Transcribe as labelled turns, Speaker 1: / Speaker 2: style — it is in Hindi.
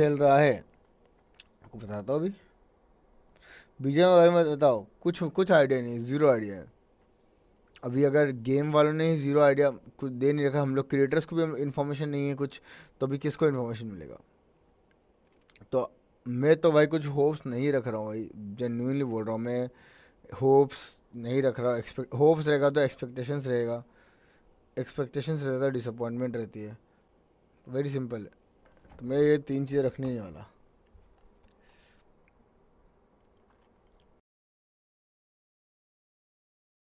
Speaker 1: खेल रहा है आपको बताता हूँ अभी विजय के बारे में बताओ कुछ कुछ आइडिया नहीं ज़ीरो आइडिया है अभी अगर गेम वालों ने ही ज़ीरो आइडिया कुछ दे नहीं रखा हम लोग क्रिएटर्स को भी इन्फॉर्मेशन नहीं है कुछ तो अभी किसको इन्फॉर्मेशन मिलेगा तो मैं तो भाई कुछ होप्स नहीं रख रहा हूँ भाई जेन्यूनली बोल रहा हूँ मैं होप्स नहीं रख रहा एक्सपेक्ट होप्स रहेगा तो एक्सपेक्टेशंस रहेगा एक्सपेक्टेशंस रहता है डिसअपॉइंटमेंट रहती है वेरी सिंपल है तो मैं ये तीन चीज़ें रखने ही वाला